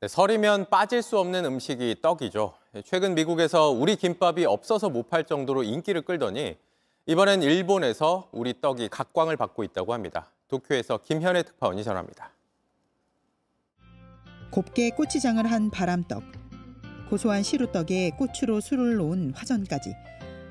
네, 설이면 빠질 수 없는 음식이 떡이죠. 네, 최근 미국에서 우리 김밥이 없어서 못 팔 정도로 인기를 끌더니 이번엔 일본에서 우리 떡이 각광을 받고 있다고 합니다. 도쿄에서 김현애 특파원이 전합니다. 곱게 꼬치장을 한 바람떡, 고소한 시루떡에 고추로 술을 놓은 화전까지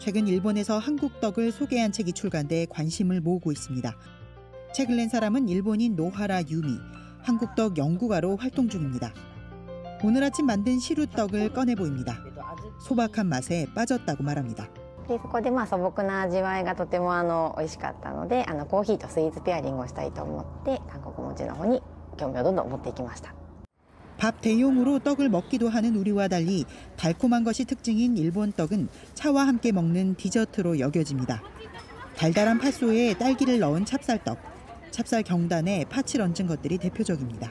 최근 일본에서 한국 떡을 소개한 책이 출간돼 관심을 모으고 있습니다. 책을 낸 사람은 일본인 노하라 유미, 한국떡 연구가로 활동 중입니다. 오늘 아침 만든 시루떡을 꺼내 보입니다. 소박한 맛에 빠졌다고 말합니다. 밥 대용으로 떡을 먹기도 하는 우리와 달리 달콤한 것이 특징인 일본 떡은 차와 함께 먹는 디저트로 여겨집니다. 달달한 팥소에 딸기를 넣은 찹쌀떡, 찹쌀 경단에 팥을 얹은 것들이 대표적입니다.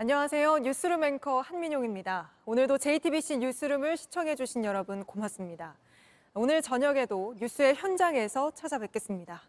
안녕하세요. 뉴스룸 앵커 한민용입니다. 오늘도 JTBC 뉴스룸을 시청해주신 여러분 고맙습니다. 오늘 저녁에도 뉴스의 현장에서 찾아뵙겠습니다.